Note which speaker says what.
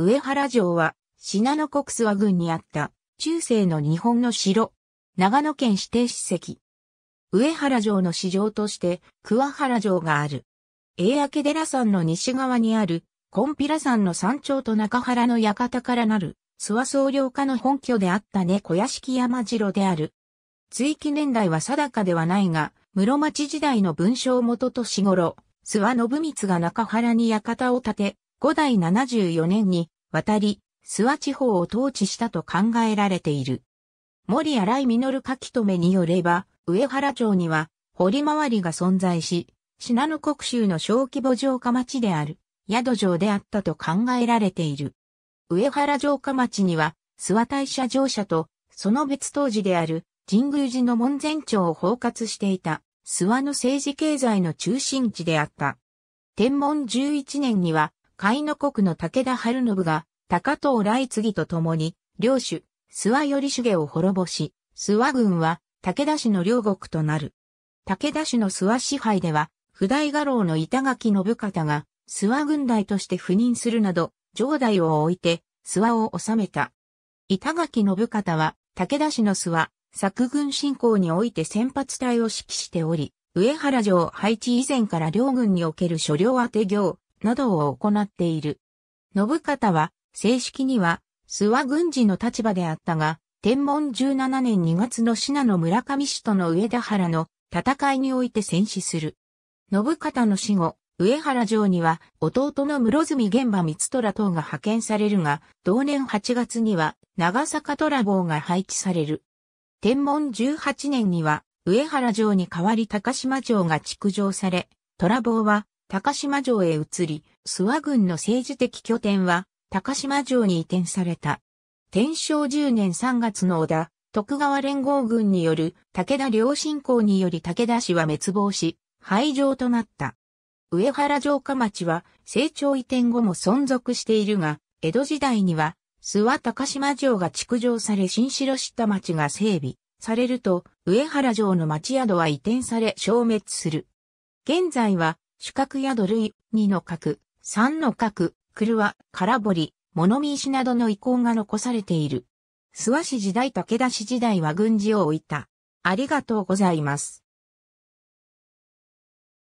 Speaker 1: 上原城は、信濃国諏訪郡にあった、中世の日本の城。長野県指定史跡。上原城の市場として、桑原城がある。英明寺山の西側にある、コンピラ山の山頂と中原の館からなる、諏訪総領家の本拠であった猫屋敷山城である。追記年代は定かではないが、室町時代の文章元とし頃、諏訪信光が中原に館を建て、五代七十四年に渡り、諏訪地方を統治したと考えられている。森新井実書き留によれば、上原町には堀回りが存在し、信濃国州の小規模城下町である、宿城であったと考えられている。上原城下町には、諏訪大社城舎と、その別当時である、神宮寺の門前町を包括していた、諏訪の政治経済の中心地であった。天文11年には、海の国の武田春信が、高藤来次と共に、領主、諏訪頼重を滅ぼし、諏訪軍は武田氏の領国となる。武田氏の諏訪支配では、普代画廊の板垣信方が、諏訪軍代として赴任するなど、上代を置いて、諏訪を治めた。板垣信方は、武田氏の諏訪、作軍侵攻において先発隊を指揮しており、上原城配置以前から両軍における所領宛行、などを行っている。信方は、正式には、諏訪軍事の立場であったが、天文17年2月の信濃村上氏との上田原の戦いにおいて戦死する。信方の死後、上原城には弟の室住玄馬光虎等が派遣されるが、同年8月には長坂虎坊が配置される。天文18年には上原城に代わり高島城が築城され、虎坊は高島城へ移り、諏訪郡の政治的拠点は高島城に移転された。天正10年3月の織田、徳川連合軍による武田良侵攻により武田氏は滅亡し、廃城となった。上原城下町は成長移転後も存続しているが、江戸時代には諏訪高島城が築城され新城下町が整備されると、上原城の町宿は移転され消滅する。現在は主角土類、二の角、三の角、狂わ、空堀、物見石などの遺構が残されている。諏訪市時代武田市時代は軍事を置いた。ありがとうございます。